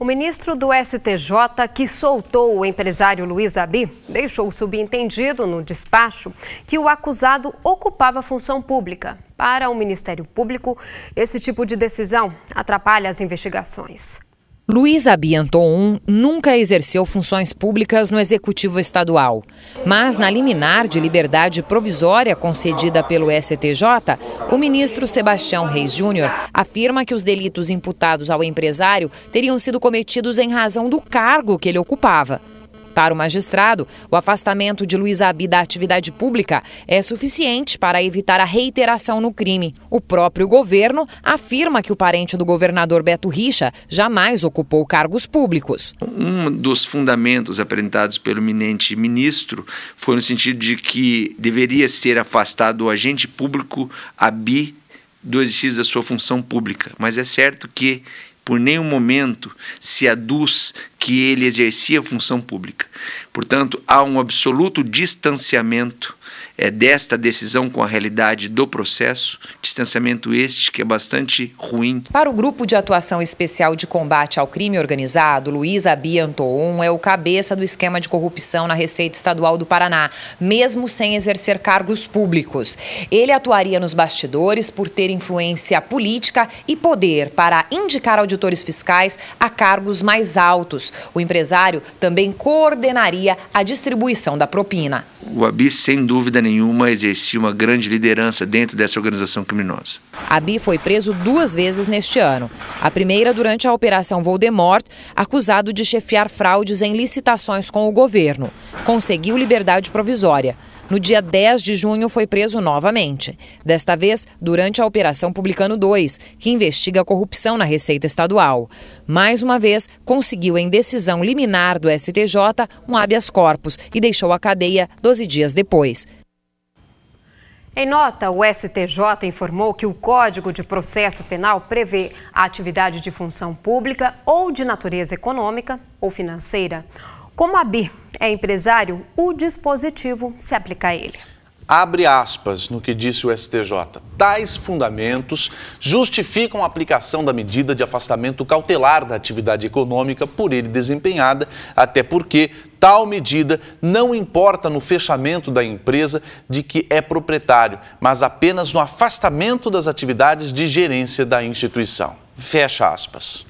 O ministro do STJ, que soltou o empresário Luiz Abi, deixou subentendido no despacho que o acusado ocupava função pública. Para o Ministério Público, esse tipo de decisão atrapalha as investigações. Luiz Abianton nunca exerceu funções públicas no Executivo Estadual, mas na liminar de liberdade provisória concedida pelo STJ, o ministro Sebastião Reis Júnior afirma que os delitos imputados ao empresário teriam sido cometidos em razão do cargo que ele ocupava. Para o magistrado, o afastamento de Luiz Abi da atividade pública é suficiente para evitar a reiteração no crime. O próprio governo afirma que o parente do governador Beto Richa jamais ocupou cargos públicos. Um dos fundamentos apresentados pelo eminente ministro foi no sentido de que deveria ser afastado o agente público Abi do exercício da sua função pública. Mas é certo que por nenhum momento se aduz que ele exercia função pública. Portanto, há um absoluto distanciamento é, desta decisão com a realidade do processo, distanciamento este que é bastante ruim. Para o Grupo de Atuação Especial de Combate ao Crime Organizado, Luiz Abi Antoon é o cabeça do esquema de corrupção na Receita Estadual do Paraná, mesmo sem exercer cargos públicos. Ele atuaria nos bastidores por ter influência política e poder para indicar auditores fiscais a cargos mais altos, o empresário também coordenaria a distribuição da propina. O ABI, sem dúvida nenhuma, exercia uma grande liderança dentro dessa organização criminosa. Abi foi preso duas vezes neste ano. A primeira durante a Operação Voldemort, acusado de chefiar fraudes em licitações com o governo. Conseguiu liberdade provisória. No dia 10 de junho, foi preso novamente. Desta vez, durante a Operação Publicano 2, que investiga a corrupção na Receita Estadual. Mais uma vez, conseguiu em decisão liminar do STJ um habeas corpus e deixou a cadeia 12 dias depois. Em nota, o STJ informou que o Código de Processo Penal prevê a atividade de função pública ou de natureza econômica ou financeira. Como a BI é empresário, o dispositivo se aplica a ele abre aspas no que disse o STJ. Tais fundamentos justificam a aplicação da medida de afastamento cautelar da atividade econômica por ele desempenhada, até porque tal medida não importa no fechamento da empresa de que é proprietário, mas apenas no afastamento das atividades de gerência da instituição. Fecha aspas.